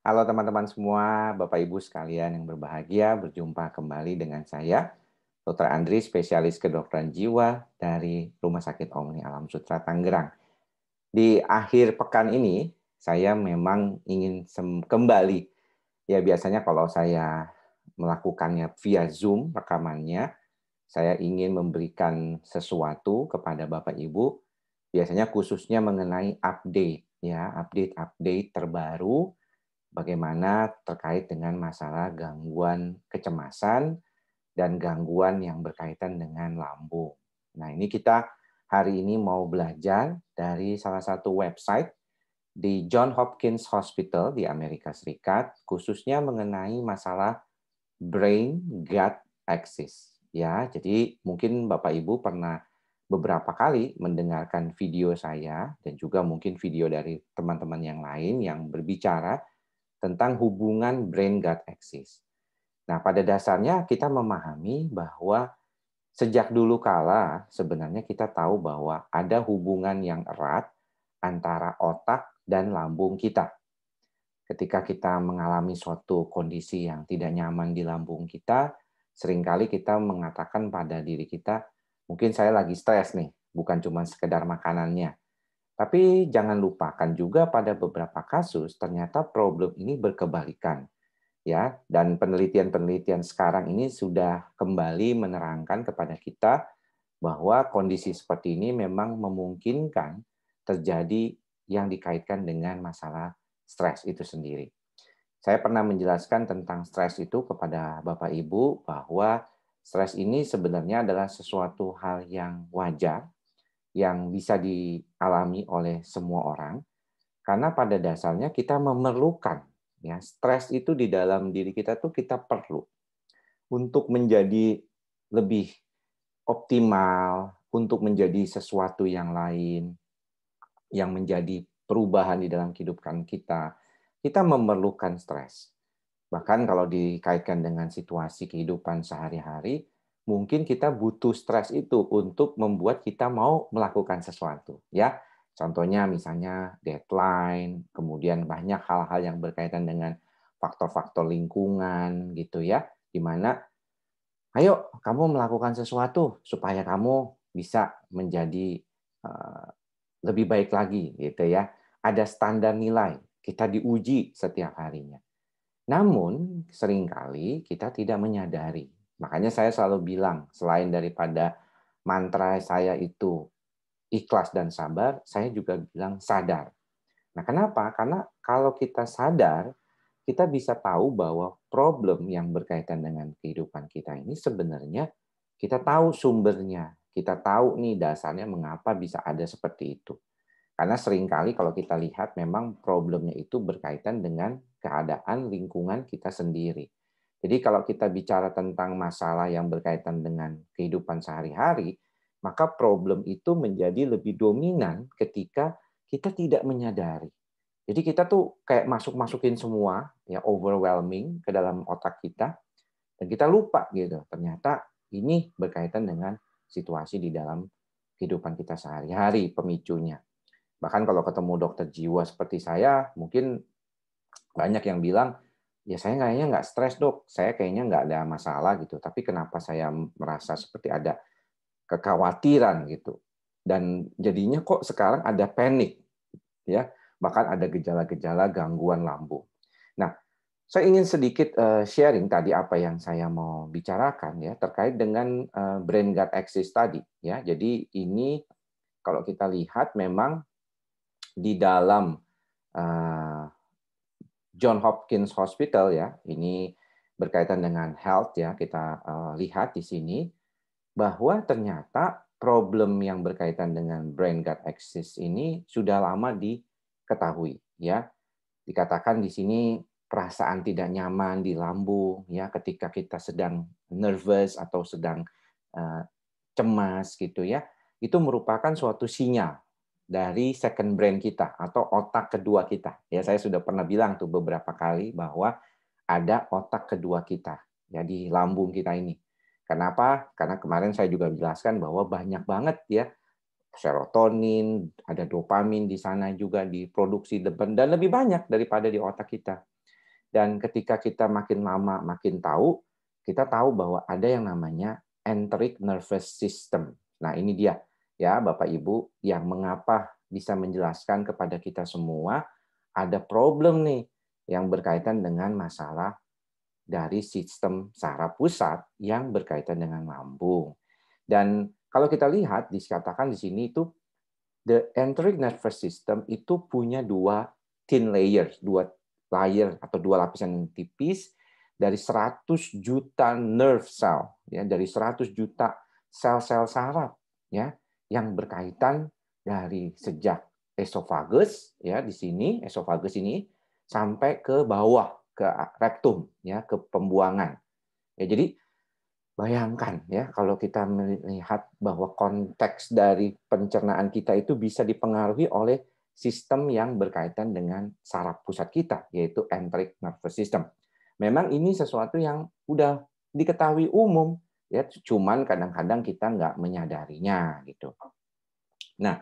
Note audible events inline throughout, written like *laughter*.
Halo teman-teman semua, Bapak Ibu sekalian yang berbahagia, berjumpa kembali dengan saya, Dr. Andri, spesialis kedokteran jiwa dari Rumah Sakit Omni Alam Sutra Tangerang. Di akhir pekan ini, saya memang ingin kembali. Ya biasanya kalau saya melakukannya via Zoom rekamannya, saya ingin memberikan sesuatu kepada Bapak Ibu, biasanya khususnya mengenai update ya, update-update terbaru bagaimana terkait dengan masalah gangguan kecemasan dan gangguan yang berkaitan dengan lambung. Nah, ini kita hari ini mau belajar dari salah satu website di John Hopkins Hospital di Amerika Serikat, khususnya mengenai masalah brain gut axis. Ya, jadi mungkin Bapak Ibu pernah beberapa kali mendengarkan video saya dan juga mungkin video dari teman-teman yang lain yang berbicara tentang hubungan brain gut axis. Nah, pada dasarnya kita memahami bahwa sejak dulu kala sebenarnya kita tahu bahwa ada hubungan yang erat antara otak dan lambung kita. Ketika kita mengalami suatu kondisi yang tidak nyaman di lambung kita, seringkali kita mengatakan pada diri kita, mungkin saya lagi stres nih, bukan cuma sekedar makanannya, tapi jangan lupakan juga pada beberapa kasus ternyata problem ini berkebalikan. Ya, dan penelitian-penelitian sekarang ini sudah kembali menerangkan kepada kita bahwa kondisi seperti ini memang memungkinkan terjadi yang dikaitkan dengan masalah stres itu sendiri. Saya pernah menjelaskan tentang stres itu kepada Bapak Ibu bahwa stres ini sebenarnya adalah sesuatu hal yang wajar yang bisa dialami oleh semua orang karena pada dasarnya kita memerlukan ya stres itu di dalam diri kita tuh kita perlu untuk menjadi lebih optimal untuk menjadi sesuatu yang lain yang menjadi perubahan di dalam kehidupan kita kita memerlukan stres bahkan kalau dikaitkan dengan situasi kehidupan sehari-hari mungkin kita butuh stres itu untuk membuat kita mau melakukan sesuatu ya contohnya misalnya deadline kemudian banyak hal-hal yang berkaitan dengan faktor-faktor lingkungan gitu ya dimana ayo kamu melakukan sesuatu supaya kamu bisa menjadi uh, lebih baik lagi gitu ya ada standar nilai kita diuji setiap harinya namun seringkali kita tidak menyadari Makanya saya selalu bilang, selain daripada mantra saya itu ikhlas dan sabar, saya juga bilang sadar. Nah, kenapa? Karena kalau kita sadar, kita bisa tahu bahwa problem yang berkaitan dengan kehidupan kita ini sebenarnya kita tahu sumbernya, kita tahu nih dasarnya mengapa bisa ada seperti itu. Karena seringkali kalau kita lihat memang problemnya itu berkaitan dengan keadaan lingkungan kita sendiri. Jadi kalau kita bicara tentang masalah yang berkaitan dengan kehidupan sehari-hari, maka problem itu menjadi lebih dominan ketika kita tidak menyadari. Jadi kita tuh kayak masuk-masukin semua ya overwhelming ke dalam otak kita dan kita lupa gitu. Ternyata ini berkaitan dengan situasi di dalam kehidupan kita sehari-hari pemicunya. Bahkan kalau ketemu dokter jiwa seperti saya, mungkin banyak yang bilang ya saya kayaknya nggak stres dok, saya kayaknya nggak ada masalah gitu. Tapi kenapa saya merasa seperti ada kekhawatiran gitu. Dan jadinya kok sekarang ada panik, ya bahkan ada gejala-gejala gangguan lambung. Nah, saya ingin sedikit eh, sharing tadi apa yang saya mau bicarakan ya terkait dengan eh, brain gut axis tadi ya. Jadi ini kalau kita lihat memang di dalam eh, John Hopkins Hospital ya. Ini berkaitan dengan health ya kita eh, lihat di sini bahwa ternyata problem yang berkaitan dengan brain gut axis ini sudah lama diketahui ya. Dikatakan di sini perasaan tidak nyaman di lambung ya ketika kita sedang nervous atau sedang eh, cemas gitu ya itu merupakan suatu sinyal dari second brain kita atau otak kedua kita. Ya saya sudah pernah bilang tuh beberapa kali bahwa ada otak kedua kita. Jadi ya, lambung kita ini. Kenapa? Karena kemarin saya juga jelaskan bahwa banyak banget ya serotonin, ada dopamin di sana juga diproduksi dan lebih banyak daripada di otak kita. Dan ketika kita makin lama makin tahu, kita tahu bahwa ada yang namanya enteric nervous system. Nah, ini dia ya Bapak Ibu yang mengapa bisa menjelaskan kepada kita semua ada problem nih yang berkaitan dengan masalah dari sistem saraf pusat yang berkaitan dengan lambung. Dan kalau kita lihat dikatakan di sini itu the enteric nervous system itu punya dua thin layer, dua layer atau dua lapisan yang tipis dari 100 juta nerve cell ya dari 100 juta sel-sel saraf ya yang berkaitan dari sejak esofagus ya di sini esofagus ini sampai ke bawah ke rektum ya ke pembuangan. Ya jadi bayangkan ya kalau kita melihat bahwa konteks dari pencernaan kita itu bisa dipengaruhi oleh sistem yang berkaitan dengan saraf pusat kita yaitu enteric nervous system. Memang ini sesuatu yang udah diketahui umum ya cuman kadang-kadang kita nggak menyadarinya gitu. Nah,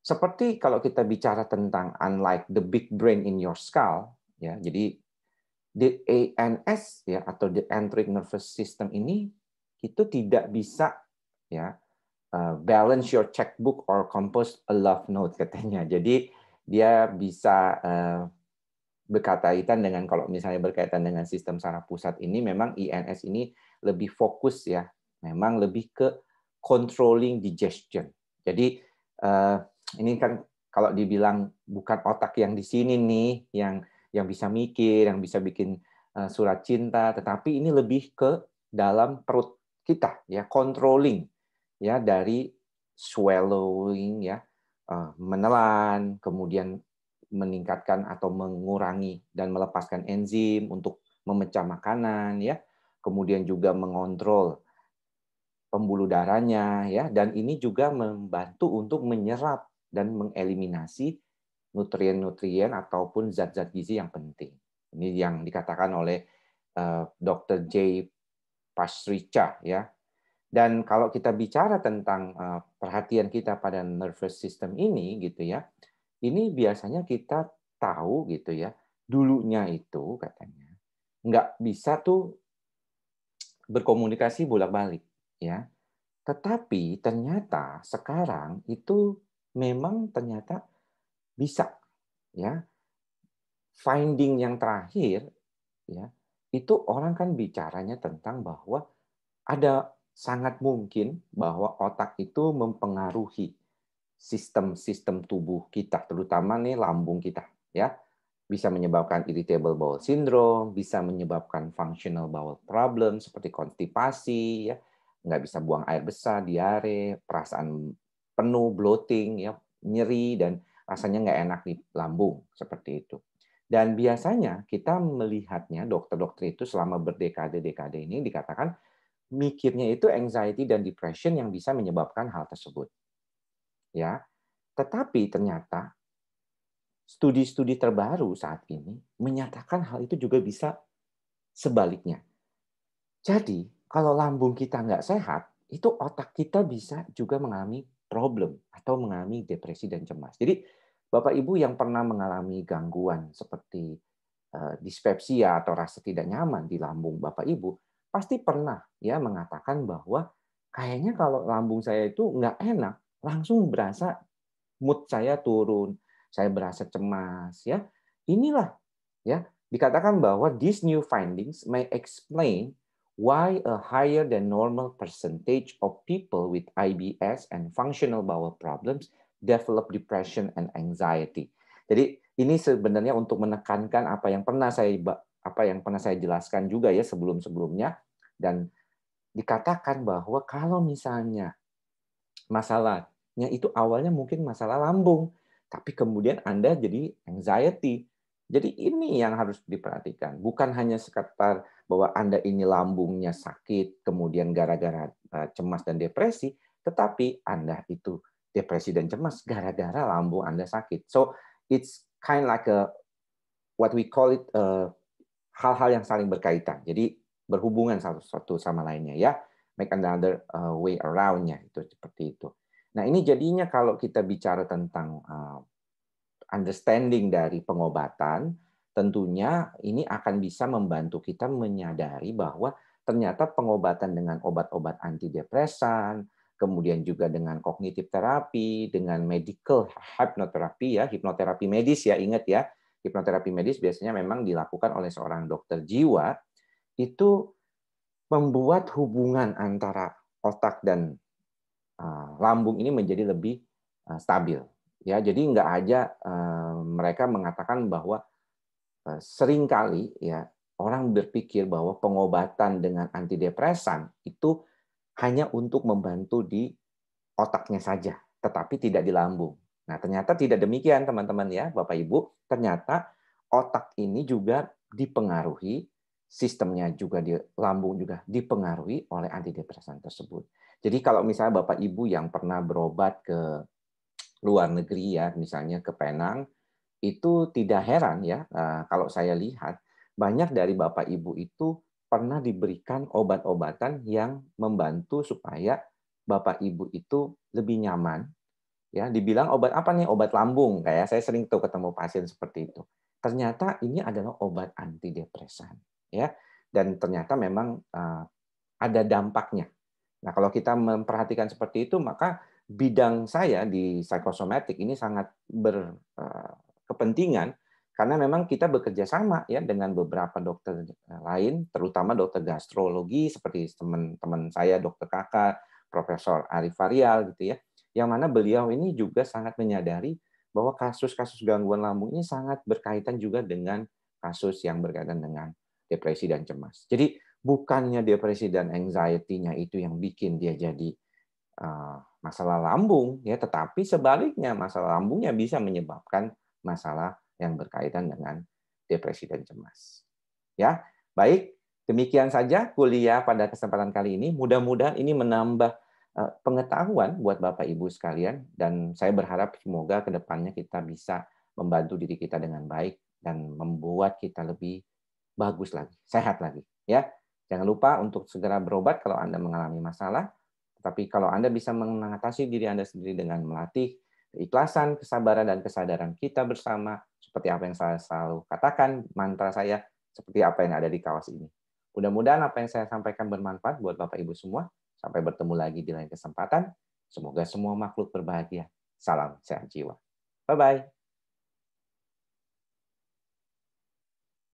seperti kalau kita bicara tentang unlike the big brain in your skull, ya, jadi the ANS ya atau the enteric nervous system ini itu tidak bisa ya eh, balance your checkbook or compose a love note katanya. *laughs* Jadi dia bisa eh, berkaitan dengan kalau misalnya berkaitan dengan sistem saraf pusat ini memang INS ini lebih fokus ya, memang lebih ke controlling digestion. Jadi eh, ini kan kalau dibilang bukan otak yang di sini nih yang yang bisa mikir, yang bisa bikin eh, surat cinta, tetapi ini lebih ke dalam perut kita ya, controlling ya dari swallowing ya, eh, menelan, kemudian meningkatkan atau mengurangi dan melepaskan enzim untuk memecah makanan ya kemudian juga mengontrol pembuluh darahnya ya dan ini juga membantu untuk menyerap dan mengeliminasi nutrien-nutrien ataupun zat-zat gizi yang penting. Ini yang dikatakan oleh eh, Dr. J. Pasricha ya. Dan kalau kita bicara tentang eh, perhatian kita pada nervous system ini gitu ya, ini biasanya kita tahu gitu ya, dulunya itu katanya nggak bisa tuh berkomunikasi bolak-balik ya. Tetapi ternyata sekarang itu memang ternyata bisa ya. Finding yang terakhir ya, itu orang kan bicaranya tentang bahwa ada sangat mungkin bahwa otak itu mempengaruhi sistem-sistem tubuh kita, terutama nih lambung kita ya bisa menyebabkan irritable bowel syndrome, bisa menyebabkan functional bowel problem seperti konstipasi, ya, nggak bisa buang air besar, diare, perasaan penuh, bloating, ya, nyeri dan rasanya nggak enak di lambung seperti itu. Dan biasanya kita melihatnya dokter-dokter itu selama berdekade-dekade ini dikatakan mikirnya itu anxiety dan depression yang bisa menyebabkan hal tersebut. Ya. Tetapi ternyata studi-studi terbaru saat ini menyatakan hal itu juga bisa sebaliknya. Jadi, kalau lambung kita nggak sehat, itu otak kita bisa juga mengalami problem atau mengalami depresi dan cemas. Jadi, Bapak Ibu yang pernah mengalami gangguan seperti eh, dispepsia atau rasa tidak nyaman di lambung Bapak Ibu, pasti pernah ya mengatakan bahwa kayaknya kalau lambung saya itu nggak enak, langsung berasa mood saya turun, saya berasa cemas ya. Inilah ya, dikatakan bahwa these new findings may explain why a higher than normal percentage of people with IBS and functional bowel problems develop depression and anxiety. Jadi ini sebenarnya untuk menekankan apa yang pernah saya apa yang pernah saya jelaskan juga ya sebelum-sebelumnya dan dikatakan bahwa kalau misalnya masalahnya itu awalnya mungkin masalah lambung tapi kemudian Anda jadi anxiety. Jadi ini yang harus diperhatikan, bukan hanya sekedar bahwa Anda ini lambungnya sakit, kemudian gara-gara eh, cemas dan depresi, tetapi Anda itu depresi dan cemas gara-gara lambung Anda sakit. So it's kind like a what we call it eh, hal-hal yang saling berkaitan. Jadi berhubungan satu, satu sama lainnya ya. Make another eh, way around-nya itu seperti itu. Nah, ini jadinya kalau kita bicara tentang uh, understanding dari pengobatan, tentunya ini akan bisa membantu kita menyadari bahwa ternyata pengobatan dengan obat-obat antidepresan, kemudian juga dengan kognitif terapi, dengan medical hypnoterapi ya, hipnoterapi medis ya, ingat ya, hipnoterapi medis biasanya memang dilakukan oleh seorang dokter jiwa itu membuat hubungan antara otak dan Ah, lambung ini menjadi lebih ah, stabil. Ya, jadi nggak aja ah, mereka mengatakan bahwa seringkali ya orang berpikir bahwa pengobatan dengan antidepresan itu hanya untuk membantu di otaknya saja, tetapi tidak di lambung. Nah, ternyata tidak demikian teman-teman ya, Bapak Ibu. Ternyata otak ini juga dipengaruhi sistemnya juga di lambung juga dipengaruhi oleh antidepresan tersebut. Jadi kalau misalnya Bapak Ibu yang pernah berobat ke luar negeri ya, misalnya ke Penang, itu tidak heran ya eh, kalau saya lihat banyak dari Bapak Ibu itu pernah diberikan obat-obatan yang membantu supaya Bapak Ibu itu lebih nyaman. Ya, dibilang obat apa nih? Obat lambung kayak saya sering tuh ketemu pasien seperti itu. Ternyata ini adalah obat antidepresan ya dan ternyata memang eh, ada dampaknya. Nah, kalau kita memperhatikan seperti itu, maka bidang saya di psikosomatik ini sangat berkepentingan eh, karena memang kita bekerja sama ya dengan beberapa dokter eh, lain, terutama dokter gastrologi seperti teman-teman saya dokter kakak Profesor Arif Varial gitu ya, yang mana beliau ini juga sangat menyadari bahwa kasus-kasus gangguan lambung ini sangat berkaitan juga dengan kasus yang berkaitan dengan depresi dan cemas. Jadi bukannya depresi dan anxiety-nya itu yang bikin dia jadi uh, masalah lambung ya, tetapi sebaliknya masalah lambungnya bisa menyebabkan masalah yang berkaitan dengan depresi dan cemas. Ya, baik. Demikian saja kuliah pada kesempatan kali ini. Mudah-mudahan ini menambah uh, pengetahuan buat Bapak Ibu sekalian dan saya berharap semoga kedepannya kita bisa membantu diri kita dengan baik dan membuat kita lebih bagus lagi, sehat lagi, ya. Jangan lupa untuk segera berobat kalau Anda mengalami masalah. Tapi kalau Anda bisa mengatasi diri Anda sendiri dengan melatih keikhlasan, kesabaran, dan kesadaran kita bersama, seperti apa yang saya selalu katakan, mantra saya, seperti apa yang ada di kawas ini. Mudah-mudahan apa yang saya sampaikan bermanfaat buat Bapak-Ibu semua. Sampai bertemu lagi di lain kesempatan. Semoga semua makhluk berbahagia. Salam sehat jiwa. Bye-bye.